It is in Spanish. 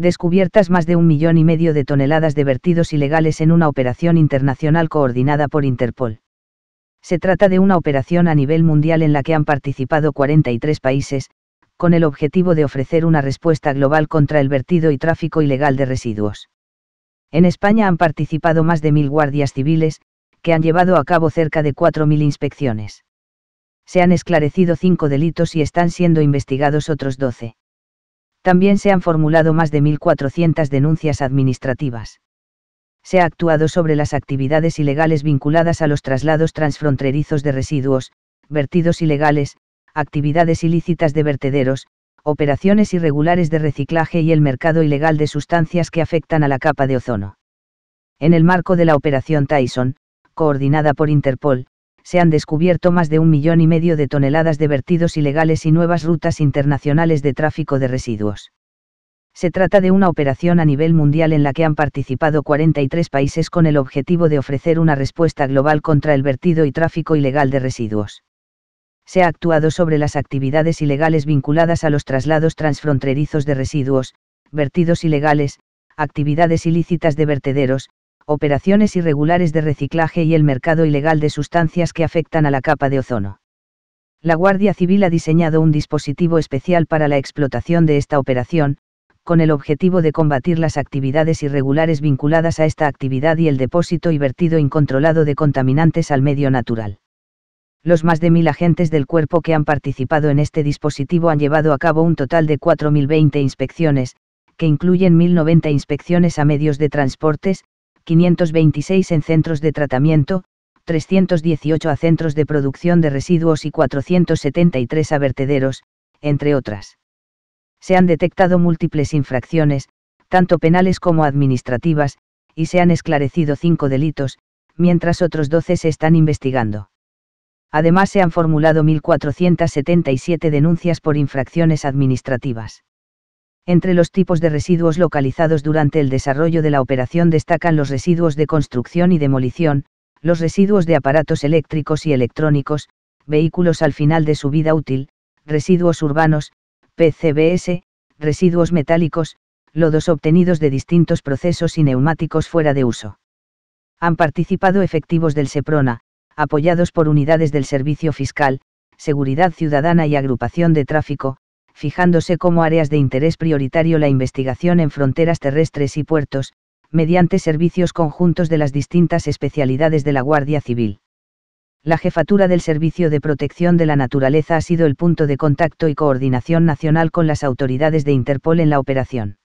descubiertas más de un millón y medio de toneladas de vertidos ilegales en una operación internacional coordinada por Interpol. Se trata de una operación a nivel mundial en la que han participado 43 países, con el objetivo de ofrecer una respuesta global contra el vertido y tráfico ilegal de residuos. En España han participado más de mil guardias civiles, que han llevado a cabo cerca de 4.000 inspecciones. Se han esclarecido cinco delitos y están siendo investigados otros 12 también se han formulado más de 1.400 denuncias administrativas. Se ha actuado sobre las actividades ilegales vinculadas a los traslados transfronterizos de residuos, vertidos ilegales, actividades ilícitas de vertederos, operaciones irregulares de reciclaje y el mercado ilegal de sustancias que afectan a la capa de ozono. En el marco de la operación Tyson, coordinada por Interpol, se han descubierto más de un millón y medio de toneladas de vertidos ilegales y nuevas rutas internacionales de tráfico de residuos. Se trata de una operación a nivel mundial en la que han participado 43 países con el objetivo de ofrecer una respuesta global contra el vertido y tráfico ilegal de residuos. Se ha actuado sobre las actividades ilegales vinculadas a los traslados transfronterizos de residuos, vertidos ilegales, actividades ilícitas de vertederos, operaciones irregulares de reciclaje y el mercado ilegal de sustancias que afectan a la capa de ozono. La Guardia Civil ha diseñado un dispositivo especial para la explotación de esta operación, con el objetivo de combatir las actividades irregulares vinculadas a esta actividad y el depósito y vertido incontrolado de contaminantes al medio natural. Los más de mil agentes del cuerpo que han participado en este dispositivo han llevado a cabo un total de 4.020 inspecciones, que incluyen 1.090 inspecciones a medios de transportes, 526 en centros de tratamiento, 318 a centros de producción de residuos y 473 a vertederos, entre otras. Se han detectado múltiples infracciones, tanto penales como administrativas, y se han esclarecido cinco delitos, mientras otros 12 se están investigando. Además se han formulado 1.477 denuncias por infracciones administrativas. Entre los tipos de residuos localizados durante el desarrollo de la operación destacan los residuos de construcción y demolición, los residuos de aparatos eléctricos y electrónicos, vehículos al final de su vida útil, residuos urbanos, PCBS, residuos metálicos, lodos obtenidos de distintos procesos y neumáticos fuera de uso. Han participado efectivos del SEPRONA, apoyados por unidades del Servicio Fiscal, Seguridad Ciudadana y Agrupación de Tráfico, fijándose como áreas de interés prioritario la investigación en fronteras terrestres y puertos, mediante servicios conjuntos de las distintas especialidades de la Guardia Civil. La jefatura del Servicio de Protección de la Naturaleza ha sido el punto de contacto y coordinación nacional con las autoridades de Interpol en la operación.